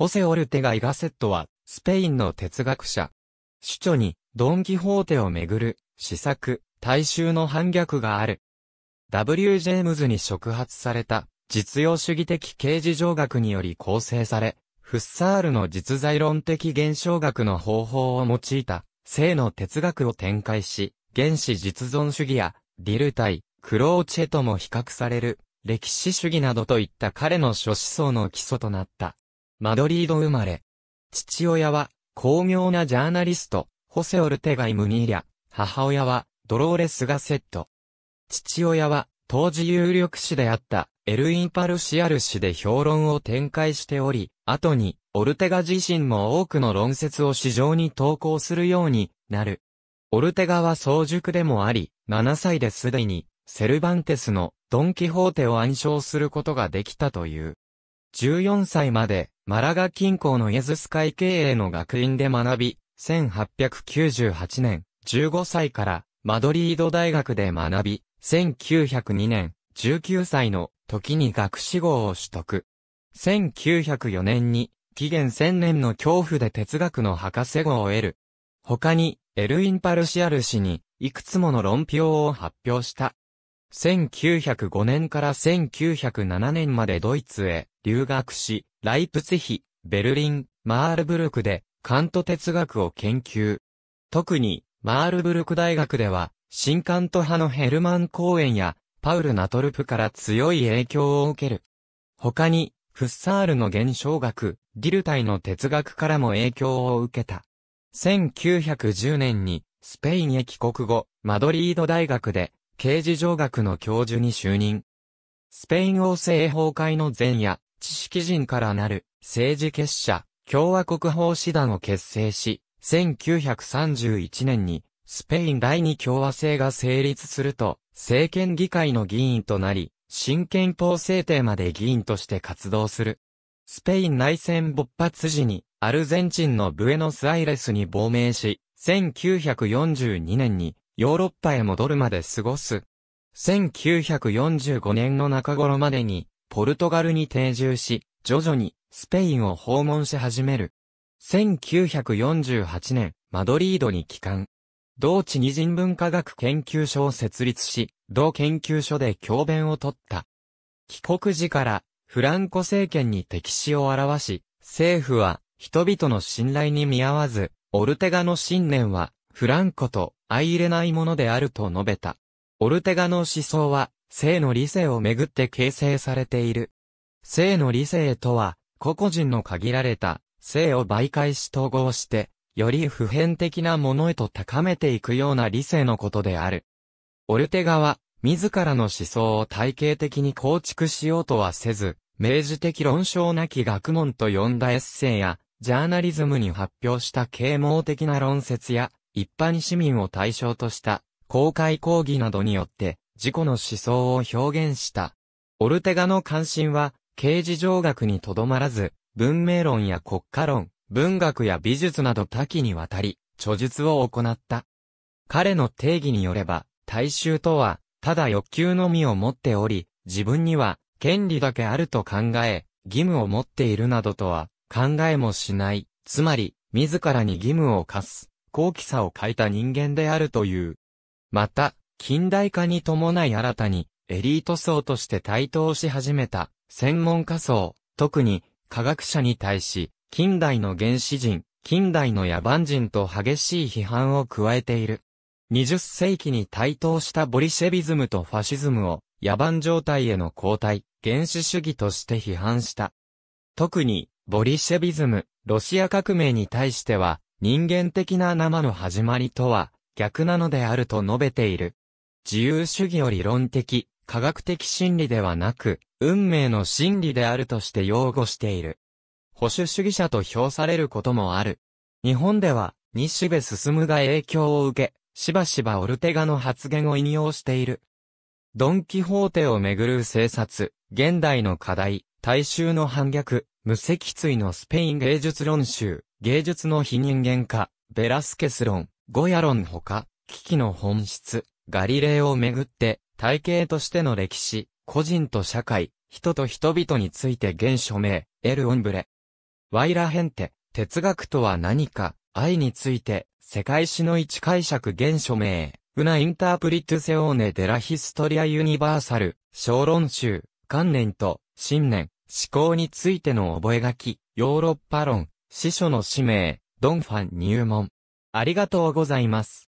ホセ・オルテガ・イガセットは、スペインの哲学者。主著に、ドン・キホーテをめぐる、試作、大衆の反逆がある。W. ジェームズに触発された、実用主義的刑事上学により構成され、フッサールの実在論的現象学の方法を用いた、性の哲学を展開し、原始実存主義や、ディルタイ、クローチェとも比較される、歴史主義などといった彼の諸思想の基礎となった。マドリード生まれ。父親は、巧妙なジャーナリスト、ホセオルテガイ・ムニーリャ。母親は、ドローレス・ガセット。父親は、当時有力誌であった、エル・インパルシアル誌で評論を展開しており、後に、オルテガ自身も多くの論説を市場に投稿するようになる。オルテガは早熟でもあり、7歳ですでに、セルバンテスのドン・キホーテを暗唱することができたという。14歳までマラガ近郊のイエズス会経営の学院で学び、1898年15歳からマドリード大学で学び、1902年19歳の時に学士号を取得。1904年に紀元1000年の恐怖で哲学の博士号を得る。他に、エルイン・パルシアル氏に、いくつもの論評を発表した。1905年から1907年までドイツへ、留学し、ライプツヒ、ベルリン、マールブルクで、カント哲学を研究。特に、マールブルク大学では、新カント派のヘルマン・公演や、パウル・ナトルプから強い影響を受ける。他に、フッサールの現象学、ディルタイの哲学からも影響を受けた。1910年に、スペインへ帰国後、マドリード大学で、刑事上学の教授に就任。スペイン王政崩壊の前夜、知識人からなる政治結社、共和国法師団を結成し、1931年にスペイン第二共和制が成立すると、政権議会の議員となり、新憲法制定まで議員として活動する。スペイン内戦勃発時に、アルゼンチンのブエノスアイレスに亡命し、1942年にヨーロッパへ戻るまで過ごす。1945年の中頃までに、ポルトガルに定住し、徐々にスペインを訪問し始める。1948年、マドリードに帰還。同地二人文化学研究所を設立し、同研究所で教鞭を取った。帰国時からフランコ政権に敵視を表し、政府は人々の信頼に見合わず、オルテガの信念はフランコと相入れないものであると述べた。オルテガの思想は性の理性をめぐって形成されている。性の理性とは、個々人の限られた性を媒介し統合して、より普遍的なものへと高めていくような理性のことである。オルテガは、自らの思想を体系的に構築しようとはせず、明示的論証なき学問と呼んだエッセイや、ジャーナリズムに発表した啓蒙的な論説や、一般市民を対象とした公開講義などによって、自己の思想を表現した。オルテガの関心は、刑事上学にとどまらず、文明論や国家論、文学や美術など多岐にわたり、著述を行った。彼の定義によれば、大衆とは、ただ欲求のみを持っており、自分には、権利だけあると考え、義務を持っているなどとは、考えもしない、つまり、自らに義務を課す、高貴さを欠いた人間であるという。また、近代化に伴い新たにエリート層として台頭し始めた専門家層、特に科学者に対し近代の原始人、近代の野蛮人と激しい批判を加えている。20世紀に台頭したボリシェビズムとファシズムを野蛮状態への交代、原始主義として批判した。特に、ボリシェビズム、ロシア革命に対しては、人間的な生の始まりとは、逆なのであると述べている。自由主義を理論的、科学的真理ではなく、運命の真理であるとして擁護している。保守主義者と評されることもある。日本では、西部進が影響を受け、しばしばオルテガの発言を引用している。ドン・キホーテをめぐる政策、現代の課題、大衆の反逆、無脊椎のスペイン芸術論集、芸術の非人間化、ベラスケス論、ゴヤ論ほか、危機の本質、ガリレイをめぐって、体系としての歴史、個人と社会、人と人々について現署名、エル・オンブレ。ワイラヘンテ、哲学とは何か、愛について、世界史の一解釈現署名、ウナ・インタープリトゥセオーネ・デラ・ヒストリア・ユニバーサル、小論集、観念と、信念、思考についての覚書、ヨーロッパ論、司書の使命、ドンファン入門。ありがとうございます。